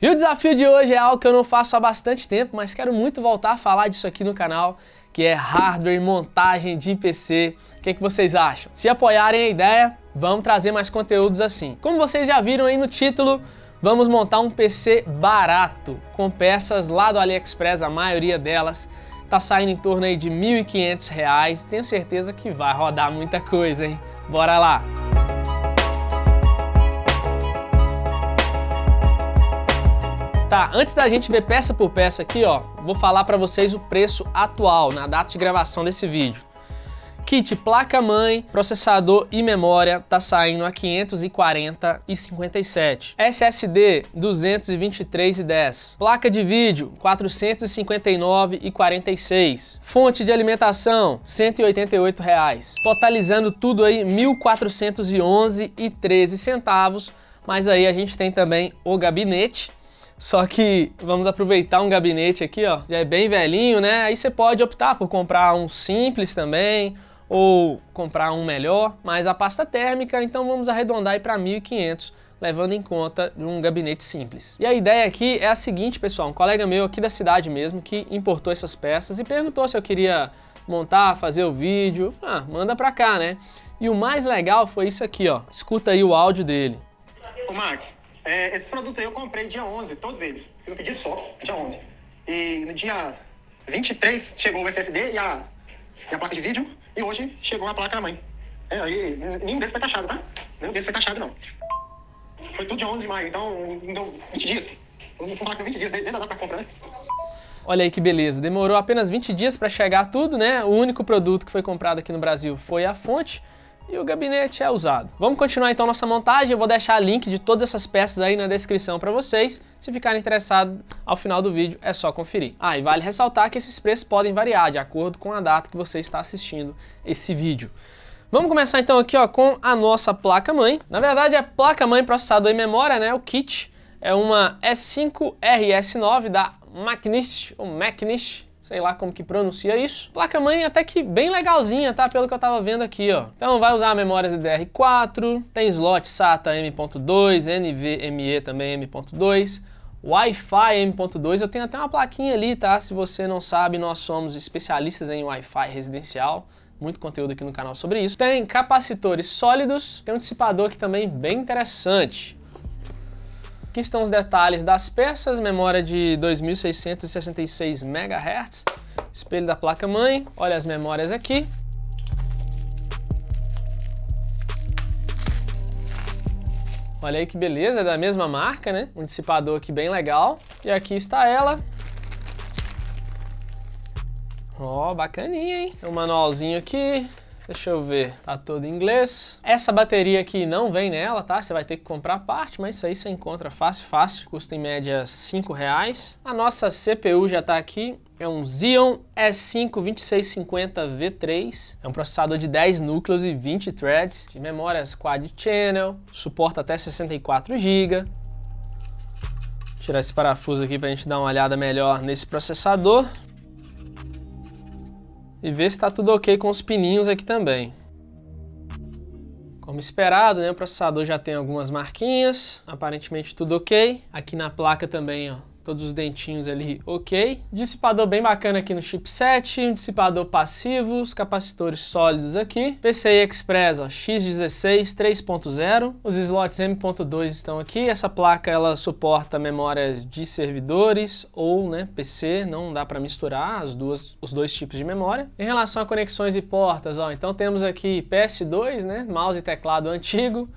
E o desafio de hoje é algo que eu não faço há bastante tempo, mas quero muito voltar a falar disso aqui no canal, que é hardware, montagem de PC. O que, é que vocês acham? Se apoiarem a ideia, vamos trazer mais conteúdos assim. Como vocês já viram aí no título, vamos montar um PC barato, com peças lá do AliExpress, a maioria delas. Tá saindo em torno aí de R$ 1.500, tenho certeza que vai rodar muita coisa, hein? Bora lá! Tá, antes da gente ver peça por peça aqui, ó, vou falar para vocês o preço atual na data de gravação desse vídeo. Kit placa-mãe, processador e memória tá saindo a 540 e SSD 223 e Placa de vídeo 459 e Fonte de alimentação 188 reais. Totalizando tudo aí 1411,13 e centavos. Mas aí a gente tem também o gabinete só que vamos aproveitar um gabinete aqui, ó, já é bem velhinho, né? Aí você pode optar por comprar um simples também ou comprar um melhor, mas a pasta térmica, então vamos arredondar aí para 1500 levando em conta um gabinete simples. E a ideia aqui é a seguinte, pessoal, um colega meu aqui da cidade mesmo que importou essas peças e perguntou se eu queria montar, fazer o vídeo, ah, manda pra cá, né? E o mais legal foi isso aqui, ó. Escuta aí o áudio dele. Ô Max, é, esses produtos aí eu comprei dia 11, todos eles. Fiz um pedido só, dia 11. E no dia 23 chegou o SSD e a, e a placa de vídeo. E hoje chegou a placa mãe. É, aí nenhum deles foi taxado, tá? Nenhum deles foi taxado, não. Foi tudo dia 11 de maio, então deu então, 20 dias. Vamos falar que 20 dias desde a data da compra, né? Olha aí que beleza. Demorou apenas 20 dias para chegar tudo, né? O único produto que foi comprado aqui no Brasil foi a fonte e o gabinete é usado. Vamos continuar então nossa montagem, eu vou deixar o link de todas essas peças aí na descrição para vocês, se ficarem interessados ao final do vídeo é só conferir. Ah, e vale ressaltar que esses preços podem variar de acordo com a data que você está assistindo esse vídeo. Vamos começar então aqui ó, com a nossa placa-mãe, na verdade é placa-mãe processador e memória, né, o kit, é uma S5RS9 da Macnist, ou Macnist, sei lá como que pronuncia isso. Placa-mãe até que bem legalzinha, tá? Pelo que eu tava vendo aqui, ó. Então vai usar memórias DDR4, tem slot SATA M.2, NVMe também M.2, Wi-Fi M.2, eu tenho até uma plaquinha ali, tá? Se você não sabe, nós somos especialistas em Wi-Fi residencial, muito conteúdo aqui no canal sobre isso. Tem capacitores sólidos, tem um dissipador aqui também bem interessante. Aqui estão os detalhes das peças, memória de 2666 MHz, espelho da placa-mãe, olha as memórias aqui. Olha aí que beleza, é da mesma marca, né? Um dissipador aqui bem legal. E aqui está ela. Ó, oh, bacaninha, hein? É um manualzinho aqui, Deixa eu ver, tá todo em inglês. Essa bateria aqui não vem nela, tá? Você vai ter que comprar a parte, mas isso aí você encontra fácil, fácil. Custa em média 5 reais. A nossa CPU já tá aqui. É um Xeon S5 2650V3. É um processador de 10 núcleos e 20 threads. De memórias quad channel. Suporta até 64 GB. Tirar esse parafuso aqui para a gente dar uma olhada melhor nesse processador e ver se está tudo ok com os pininhos aqui também. Como esperado, né, o processador já tem algumas marquinhas, aparentemente tudo ok. Aqui na placa também ó, todos os dentinhos ali ok. Dissipador bem bacana aqui no chipset, um dissipador passivo, os capacitores sólidos aqui. PCI Express ó, X16 3.0, os slots M.2 estão aqui. Essa placa ela suporta memórias de servidores ou né, PC, não dá para misturar as duas, os dois tipos de memória. Em relação a conexões e portas, ó, então temos aqui PS2, né, mouse e teclado antigo,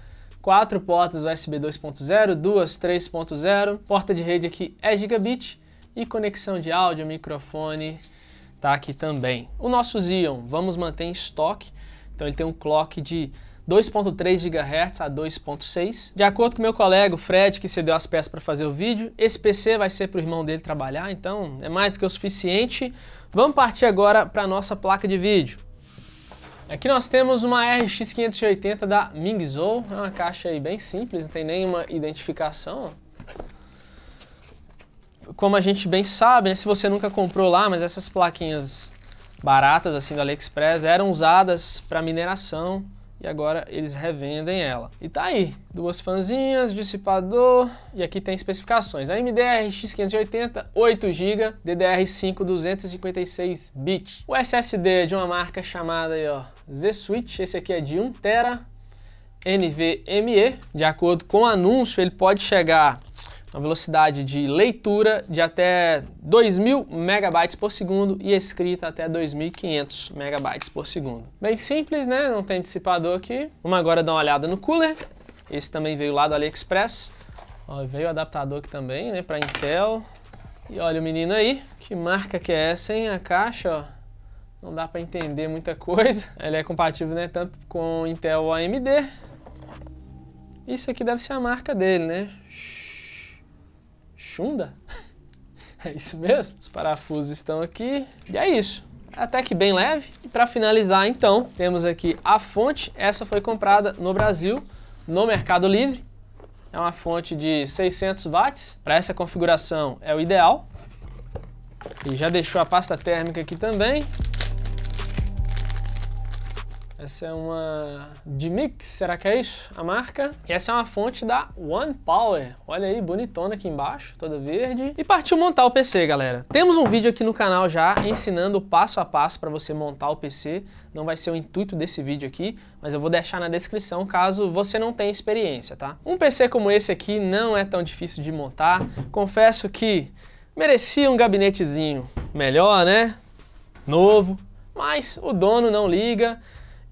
quatro portas USB 2.0, duas 3.0, porta de rede aqui é gigabit e conexão de áudio, microfone tá aqui também. O nosso Xeon vamos manter em estoque, então ele tem um clock de 2.3 GHz a 2.6. De acordo com meu colega, o Fred, que cedeu as peças para fazer o vídeo, esse PC vai ser para o irmão dele trabalhar, então é mais do que o suficiente. Vamos partir agora para a nossa placa de vídeo. Aqui nós temos uma RX 580 da Mingzhou, é uma caixa aí bem simples, não tem nenhuma identificação. Como a gente bem sabe, né, se você nunca comprou lá, mas essas plaquinhas baratas assim do AliExpress eram usadas para mineração, e agora eles revendem ela. E tá aí, duas fanzinhas, dissipador e aqui tem especificações. A MDR X580, 8 GB, DDR5 256 bits. O SSD é de uma marca chamada aí, ó, Z Switch, esse aqui é de 1 TB. NVMe, de acordo com o anúncio, ele pode chegar uma velocidade de leitura de até 2.000 megabytes por segundo e escrita até 2.500 megabytes por segundo. Bem simples, né? Não tem dissipador aqui. Vamos agora dar uma olhada no cooler. Esse também veio lá do AliExpress. Ó, veio o adaptador aqui também, né? Para Intel. E olha o menino aí. Que marca que é essa, hein? A caixa, ó. Não dá para entender muita coisa. Ele é compatível, né? Tanto com Intel ou AMD. Isso aqui deve ser a marca dele, né? Chunda, É isso mesmo? Os parafusos estão aqui e é isso. Até que bem leve. E para finalizar então, temos aqui a fonte. Essa foi comprada no Brasil, no Mercado Livre. É uma fonte de 600 watts. Para essa configuração é o ideal. E já deixou a pasta térmica aqui também. Essa é uma de mix, será que é isso? A marca. E essa é uma fonte da One Power. Olha aí, bonitona aqui embaixo, toda verde. E partiu montar o PC, galera. Temos um vídeo aqui no canal já ensinando passo a passo para você montar o PC. Não vai ser o intuito desse vídeo aqui, mas eu vou deixar na descrição caso você não tenha experiência, tá? Um PC como esse aqui não é tão difícil de montar. Confesso que merecia um gabinetezinho melhor, né? Novo. Mas o dono não liga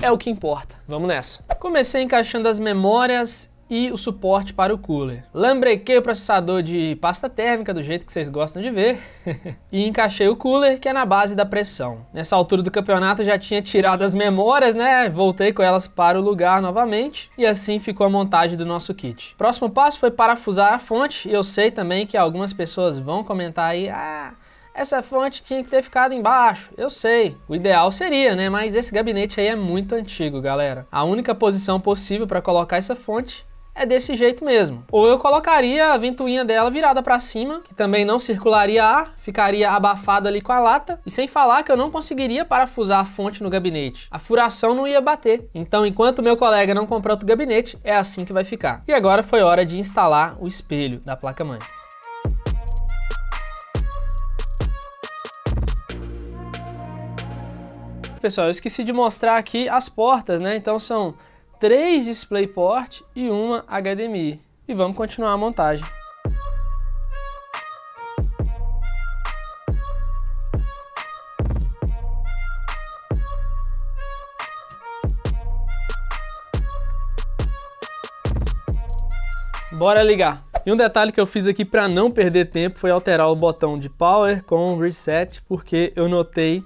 é o que importa. Vamos nessa. Comecei encaixando as memórias e o suporte para o cooler. Lambrequei o processador de pasta térmica do jeito que vocês gostam de ver e encaixei o cooler que é na base da pressão. Nessa altura do campeonato já tinha tirado as memórias, né? Voltei com elas para o lugar novamente e assim ficou a montagem do nosso kit. Próximo passo foi parafusar a fonte e eu sei também que algumas pessoas vão comentar aí, ah, essa fonte tinha que ter ficado embaixo, eu sei. O ideal seria, né? Mas esse gabinete aí é muito antigo, galera. A única posição possível para colocar essa fonte é desse jeito mesmo. Ou eu colocaria a ventoinha dela virada para cima, que também não circularia ar, ficaria abafado ali com a lata, e sem falar que eu não conseguiria parafusar a fonte no gabinete. A furação não ia bater. Então, enquanto meu colega não comprar outro gabinete, é assim que vai ficar. E agora foi hora de instalar o espelho da placa-mãe. Pessoal, eu esqueci de mostrar aqui as portas, né? Então são três DisplayPort e uma HDMI. E vamos continuar a montagem. Bora ligar! E um detalhe que eu fiz aqui para não perder tempo foi alterar o botão de power com reset, porque eu notei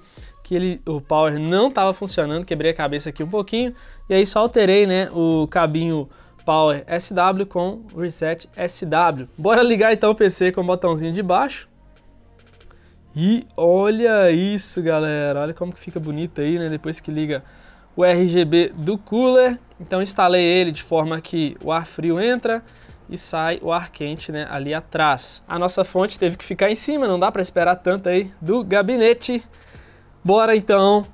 que ele, o power não estava funcionando, quebrei a cabeça aqui um pouquinho, e aí só alterei né, o cabinho Power SW com Reset SW. Bora ligar então o PC com o botãozinho de baixo. E olha isso, galera. Olha como que fica bonito aí, né? Depois que liga o RGB do cooler. Então instalei ele de forma que o ar frio entra e sai o ar quente, né, ali atrás. A nossa fonte teve que ficar em cima, não dá para esperar tanto aí do gabinete. Bora então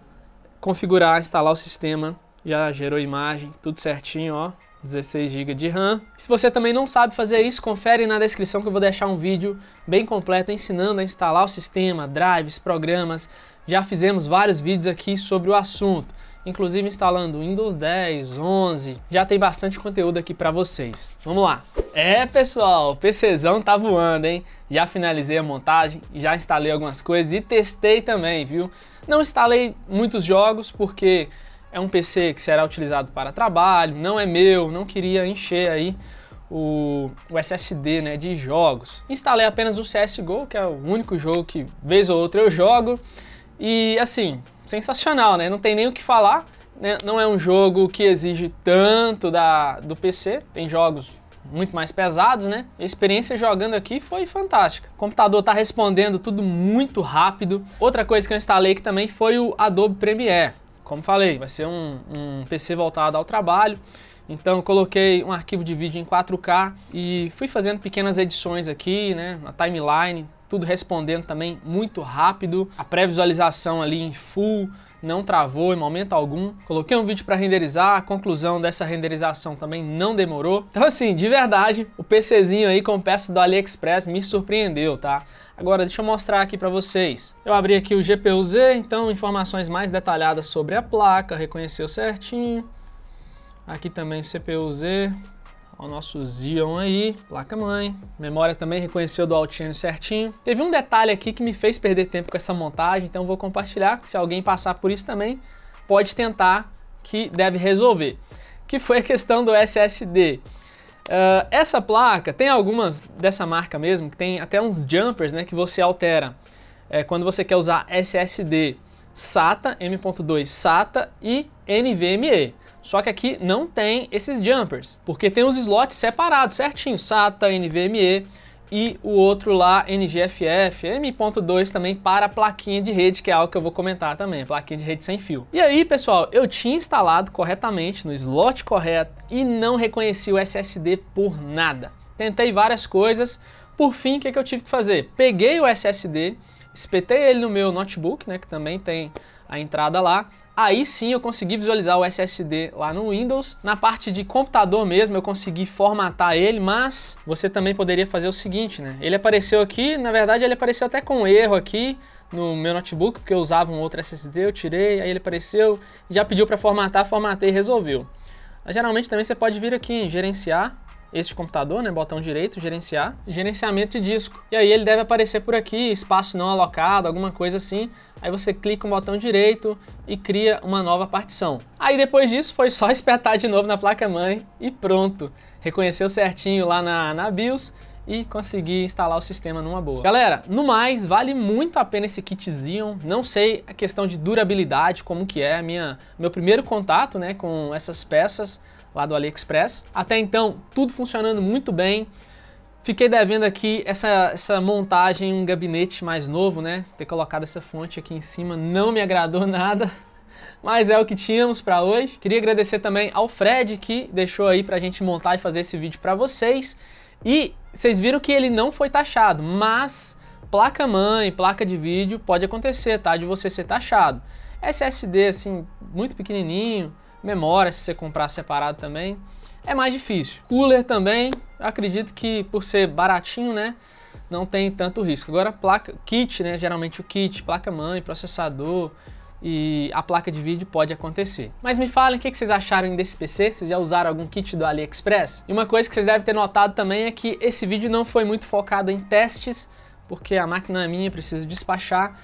configurar, instalar o sistema. Já gerou imagem, tudo certinho, ó. 16 GB de RAM. Se você também não sabe fazer isso, confere na descrição que eu vou deixar um vídeo bem completo ensinando a instalar o sistema, drives, programas. Já fizemos vários vídeos aqui sobre o assunto inclusive instalando Windows 10, 11. Já tem bastante conteúdo aqui para vocês. Vamos lá. É, pessoal, o PCzão tá voando, hein? Já finalizei a montagem, já instalei algumas coisas e testei também, viu? Não instalei muitos jogos porque é um PC que será utilizado para trabalho, não é meu, não queria encher aí o, o, SSD né, de jogos. Instalei apenas o CSGO, que é o único jogo que vez ou outra eu jogo. E assim, sensacional, né? Não tem nem o que falar. Né? Não é um jogo que exige tanto da, do PC. Tem jogos muito mais pesados, né? A experiência jogando aqui foi fantástica. O computador tá respondendo tudo muito rápido. Outra coisa que eu instalei aqui também foi o Adobe Premiere. Como falei, vai ser um, um PC voltado ao trabalho. Então coloquei um arquivo de vídeo em 4K e fui fazendo pequenas edições aqui, né? Na timeline, tudo respondendo também muito rápido. A pré-visualização ali em full não travou em momento algum. Coloquei um vídeo para renderizar, a conclusão dessa renderização também não demorou. Então assim, de verdade, o PCzinho aí com peça do AliExpress me surpreendeu, tá? Agora deixa eu mostrar aqui para vocês. Eu abri aqui o GPU-Z, então informações mais detalhadas sobre a placa, reconheceu certinho. Aqui também CPU-Z, o nosso Xeon aí, placa-mãe. Memória também reconheceu do Altiano certinho. Teve um detalhe aqui que me fez perder tempo com essa montagem, então vou compartilhar, se alguém passar por isso também, pode tentar que deve resolver, que foi a questão do SSD. Uh, ah, essa placa, tem algumas dessa marca mesmo, que tem até uns jumpers né, que você altera. É, quando você quer usar SSD SATA, M.2 SATA e NVMe. Só que aqui não tem esses jumpers, porque tem os slots separados certinho, SATA, NVMe e o outro lá NGFF, M.2 também para plaquinha de rede, que é algo que eu vou comentar também, plaquinha de rede sem fio. E aí, pessoal, eu tinha instalado corretamente no slot correto e não reconheci o SSD por nada. Tentei várias coisas, por fim, o que, é que eu tive que fazer? Peguei o SSD Espetei ele no meu notebook, né, que também tem a entrada lá. Aí sim eu consegui visualizar o SSD lá no Windows. Na parte de computador mesmo eu consegui formatar ele, mas você também poderia fazer o seguinte, né? Ele apareceu aqui, na verdade ele apareceu até com um erro aqui, no meu notebook, porque eu usava um outro SSD, eu tirei, aí ele apareceu, já pediu para formatar, formatei e resolveu. Mas, geralmente também você pode vir aqui em gerenciar, este computador, né? Botão direito, gerenciar, gerenciamento de disco. E aí ele deve aparecer por aqui, espaço não alocado, alguma coisa assim. Aí você clica no botão direito e cria uma nova partição. Aí depois disso foi só espetar de novo na placa-mãe e pronto. Reconheceu certinho lá na, na BIOS e consegui instalar o sistema numa boa. Galera, no mais, vale muito a pena esse kit Xeon. Não sei a questão de durabilidade, como que é, minha, meu primeiro contato né, com essas peças lá do AliExpress. Até então, tudo funcionando muito bem. Fiquei devendo aqui essa, essa montagem, um gabinete mais novo, né? Ter colocado essa fonte aqui em cima não me agradou nada, mas é o que tínhamos para hoje. Queria agradecer também ao Fred que deixou aí pra gente montar e fazer esse vídeo para vocês. E vocês viram que ele não foi taxado, mas placa mãe, placa de vídeo pode acontecer, tá? De você ser taxado. SSD assim, muito pequenininho, memória se você comprar separado também. É mais difícil. Cooler também, acredito que por ser baratinho, né? Não tem tanto risco. Agora, placa, kit, né? Geralmente o kit, placa-mãe, processador, e a placa de vídeo pode acontecer. Mas me falem o que vocês acharam desse PC, vocês já usaram algum kit do AliExpress? E uma coisa que vocês devem ter notado também é que esse vídeo não foi muito focado em testes, porque a máquina é minha, precisa despachar,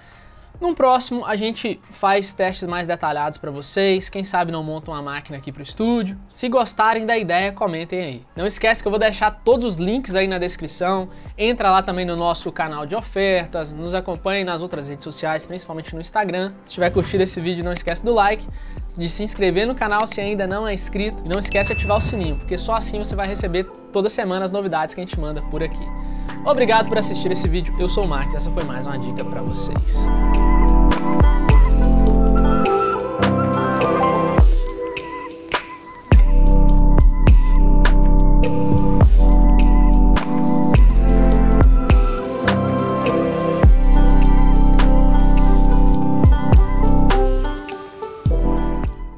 num próximo, a gente faz testes mais detalhados para vocês. Quem sabe não monta uma máquina aqui para o estúdio. Se gostarem da ideia, comentem aí. Não esquece que eu vou deixar todos os links aí na descrição. Entra lá também no nosso canal de ofertas. Nos acompanhe nas outras redes sociais, principalmente no Instagram. Se tiver curtido esse vídeo, não esquece do like de se inscrever no canal se ainda não é inscrito e não esquece de ativar o sininho, porque só assim você vai receber toda semana as novidades que a gente manda por aqui. Obrigado por assistir esse vídeo. Eu sou o Max, essa foi mais uma dica para vocês.